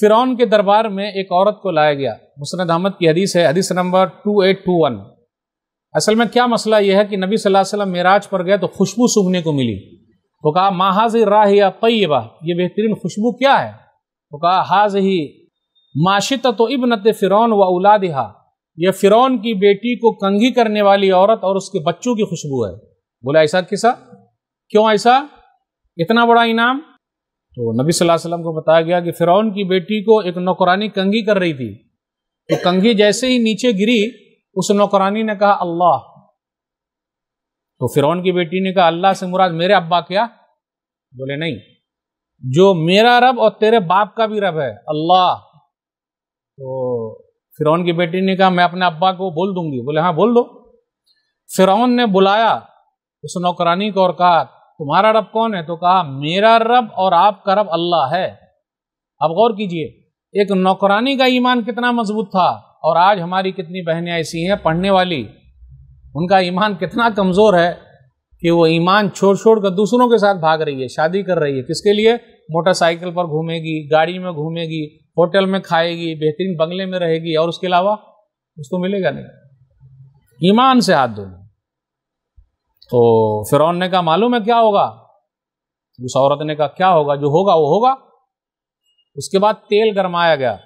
फ़िरौन के दरबार में एक औरत को लाया गया मुसनद अहमद की हदीस है हदीस नंबर टू एट टू वन असल में क्या मसला यह है कि नबी सल्लल्लाहु अलैहि वसल्लम मेराज पर गए तो खुशबू सूंघने को मिली तो कहा माहाज राह या तयबा ये बेहतरीन खुशबू क्या है तो कहा हाज ही माशित तो इबनत फ़िरौन व उलादहा यह फ़िरौन की बेटी को कंघी करने वाली औरत और उसके बच्चों की खुशबू है बोला ऐसा किसा क्यों ऐसा इतना बड़ा इनाम तो नबी सल्लल्लाहु अलैहि वसल्लम को बताया गया कि फ़िरौन की बेटी को एक नौकरानी कंगी कर रही थी तो कंगी जैसे ही नीचे गिरी उस नौकरानी ने कहा अल्लाह तो फ़िरौन की बेटी ने कहा अल्लाह से मुराद मेरे अब्बा क्या बोले नहीं जो मेरा रब और तेरे बाप का भी रब है अल्लाह तो फिरौन की बेटी ने कहा मैं अपने अब्बा को बोल दूंगी बोले हाँ बोल दो फिरौन ने बुलाया उस नौकरानी को और कहा तुम्हारा रब कौन है तो कहा मेरा रब और आपका रब अल्लाह है अब गौर कीजिए एक नौकरानी का ईमान कितना मजबूत था और आज हमारी कितनी बहनें ऐसी हैं पढ़ने वाली उनका ईमान कितना कमज़ोर है कि वो ईमान छोड़ छोड़ कर दूसरों के साथ भाग रही है शादी कर रही है किसके लिए मोटरसाइकिल पर घूमेगी गाड़ी में घूमेगी होटल में खाएगी बेहतरीन बंगले में रहेगी और उसके अलावा उसको तो मिलेगा नहीं ईमान से हाथ धोना तो फिरौन ने कहा मालूम है क्या होगा उस औरत ने कहा क्या होगा जो होगा वो होगा उसके बाद तेल गरमाया गया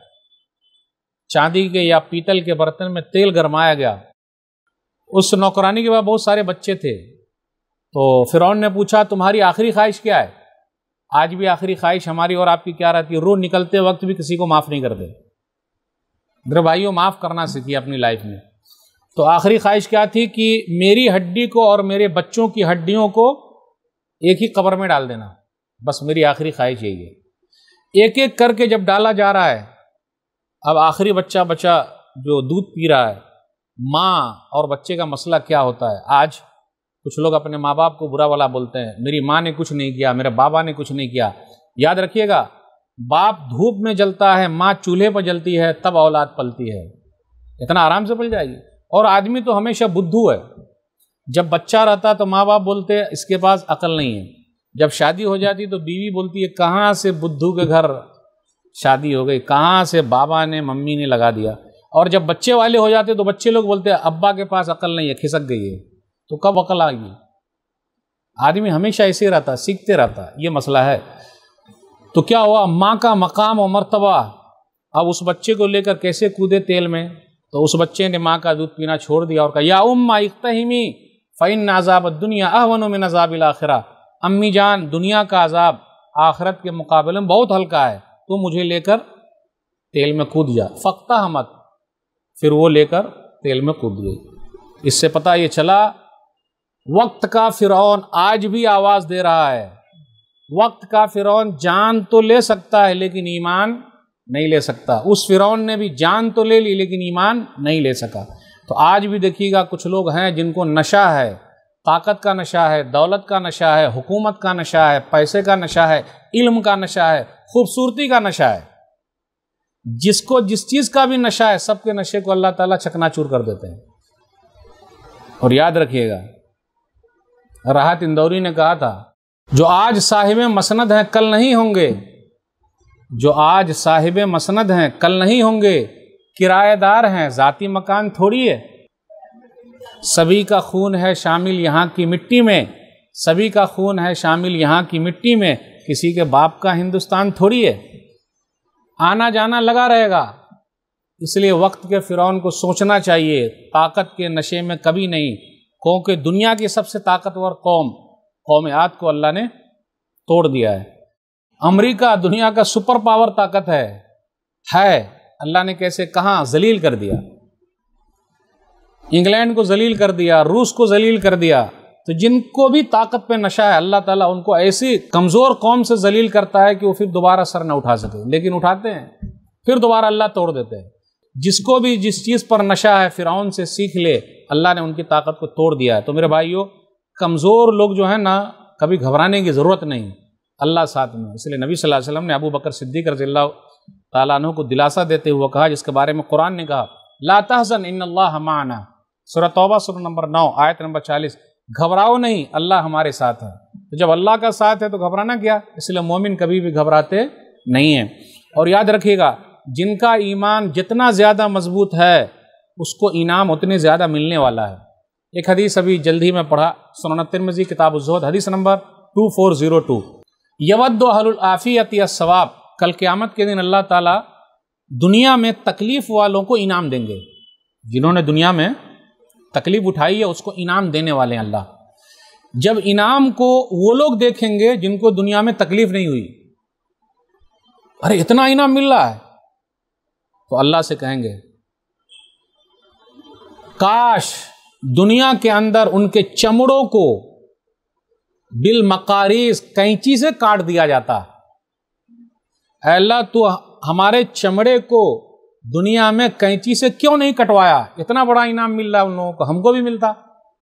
चांदी के या पीतल के बर्तन में तेल गरमाया गया उस नौकरानी के बाद बहुत सारे बच्चे थे तो फिरौन ने पूछा तुम्हारी आखिरी ख्वाहिश क्या है आज भी आखिरी ख्वाहिश हमारी और आपकी क्या रहती है रोज निकलते वक्त भी किसी को माफ़ नहीं करते मेरे भाइयों माफ़ करना सीखिए अपनी लाइफ में तो आखिरी ख्वाहिश क्या थी कि मेरी हड्डी को और मेरे बच्चों की हड्डियों को एक ही कब्र में डाल देना बस मेरी आखिरी ख्वाहिश यही है एक एक करके जब डाला जा रहा है अब आखिरी बच्चा बच्चा जो दूध पी रहा है माँ और बच्चे का मसला क्या होता है आज कुछ लोग अपने माँ बाप को बुरा वाला बोलते हैं मेरी माँ ने कुछ नहीं किया मेरे बाबा ने कुछ नहीं किया याद रखिएगा बाप धूप में जलता है माँ चूल्हे पर जलती है तब औलाद पलती है इतना आराम से पल जाएगी और आदमी तो हमेशा बुद्धू है जब बच्चा रहता तो माँ बाप बोलते इसके पास अकल नहीं है जब शादी हो जाती तो बीवी बोलती है कहाँ से बुद्धू के घर शादी हो गई कहाँ से बाबा ने मम्मी ने लगा दिया और जब बच्चे वाले हो जाते तो बच्चे लोग बोलते हैं अब्बा के पास अकल नहीं है खिसक गई है तो कब अकल आ गई आदमी हमेशा ऐसे रहता सीखते रहता ये मसला है तो क्या हुआ माँ का मकाम और मरतबा अब उस बच्चे को लेकर कैसे कूदे तेल में तो उस बच्चे ने माँ का दूध पीना छोड़ दिया और कहा या उम्मा इकतमी फ़ैन नाजाब दुनिया अहवन में नजाबिल आखिरा अम्मी जान दुनिया का अजाब आखरत के मुकाबले में बहुत हल्का है तो मुझे लेकर तेल में कूद जा फ़क्ता हमत फिर वो लेकर तेल में कूद गई इससे पता ये चला वक्त का फ़िरौन आज भी आवाज़ दे रहा है वक्त का फ़िरौन जान तो ले सकता है लेकिन ईमान नहीं ले सकता उस फिरौन ने भी जान तो ले ली लेकिन ईमान नहीं ले सका तो आज भी देखिएगा कुछ लोग हैं जिनको नशा है ताकत का नशा है दौलत का नशा है हुकूमत का नशा है पैसे का नशा है इल्म का नशा है खूबसूरती का नशा है जिसको जिस चीज़ का भी नशा है सबके नशे को अल्लाह ताला चकनाचूर कर देते हैं और याद रखिएगा राहत इंदौरी ने कहा था जो आज साहिब मसंद हैं कल नहीं होंगे जो आज साहिब मसंद हैं कल नहीं होंगे किराएदार हैं ज़ाती मकान थोड़ी है सभी का खून है शामिल यहाँ की मिट्टी में सभी का खून है शामिल यहाँ की मिट्टी में किसी के बाप का हिंदुस्तान थोड़ी है आना जाना लगा रहेगा इसलिए वक्त के फिरौन को सोचना चाहिए ताकत के नशे में कभी नहीं क्योंकि दुनिया की सबसे ताकतवर कौम कौम याद को अल्लाह ने तोड़ दिया है अमेरिका दुनिया का सुपर पावर ताकत है है अल्लाह ने कैसे कहा जलील कर दिया इंग्लैंड को जलील कर दिया रूस को जलील कर दिया तो जिनको भी ताकत पे नशा है अल्लाह ताला उनको ऐसी कमज़ोर कौम से जलील करता है कि वो फिर दोबारा सर न उठा सके लेकिन उठाते हैं फिर दोबारा अल्लाह तोड़ देते हैं जिसको भी जिस चीज़ पर नशा है फ़िरौन से सीख ले अल्लाह ने उनकी ताकत को तोड़ दिया है तो मेरे भाइयों कमज़ोर लोग जो है ना कभी घबराने की ज़रूरत नहीं अल्लाह साथ में इसलिए नबी सल्लल्लाहु अलैहि वसल्लम ने अबू बकर सिद्दीक रजील्ला तु को दिलासा देते हुए कहा जिसके बारे में कुरान ने कहा ला इन अल्लाह हमाना सूरह तौबा सूरह नंबर नौ आयत नंबर चालीस घबराओ नहीं अल्लाह हमारे साथ है तो जब अल्लाह का साथ है तो घबराना क्या इसलिए मोमिन कभी भी घबराते नहीं हैं और याद रखिएगा जिनका ईमान जितना ज़्यादा मजबूत है उसको इनाम उतने ज़्यादा मिलने वाला है एक हदीस अभी जल्दी में पढ़ा सुनन मज़ी किताब उजोद हदीस नंबर टू फोर ज़ीरो टू यवद सवाब कल क़्यामत के दिन अल्लाह ताला दुनिया में तकलीफ़ वालों को इनाम देंगे जिन्होंने दुनिया में तकलीफ़ उठाई है उसको इनाम देने वाले हैं अल्लाह जब इनाम को वो लोग देखेंगे जिनको दुनिया में तकलीफ़ नहीं हुई अरे इतना इनाम मिल रहा है तो अल्लाह से कहेंगे काश दुनिया के अंदर उनके चमड़ों को बिल मकारीस कैंची से काट दिया जाता है अल्लाह तू हमारे चमड़े को दुनिया में कैंची से क्यों नहीं कटवाया इतना बड़ा इनाम मिल रहा है उन लोगों को हमको भी मिलता